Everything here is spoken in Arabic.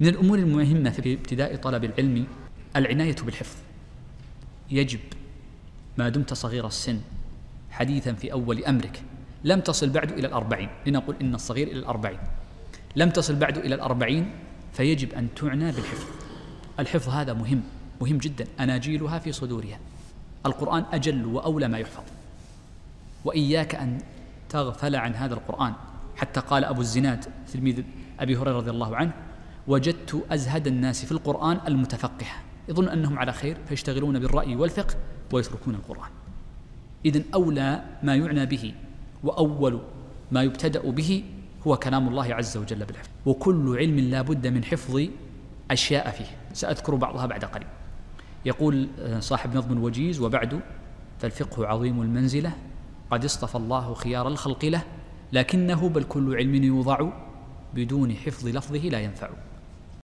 من الأمور المهمة في ابتداء طلب العلم العناية بالحفظ يجب ما دمت صغير السن حديثا في أول أمرك لم تصل بعد إلى الأربعين لنقول إن الصغير إلى الأربعين لم تصل بعد إلى الأربعين فيجب أن تعنى بالحفظ الحفظ هذا مهم مهم جدا أناجيلها في صدورها القرآن أجل وأولى ما يحفظ وإياك أن تغفل عن هذا القرآن حتى قال أبو الزناد تلميذ أبي هريرة رضي الله عنه وجدت أزهد الناس في القرآن المتفقهة يظن أنهم على خير فيشتغلون بالرأي والفقه ويتركون القرآن إذن أولى ما يعنى به وأول ما يبتدأ به هو كلام الله عز وجل بالحفظ وكل علم لا بد من حفظ أشياء فيه سأذكر بعضها بعد قليل يقول آه، صاحب نظم الوجيز وبعد فالفقه عظيم المنزلة قد اصطفى الله خيار الخلق له لكنه بل كل علم يوضع بدون حفظ لفظه لا ينفع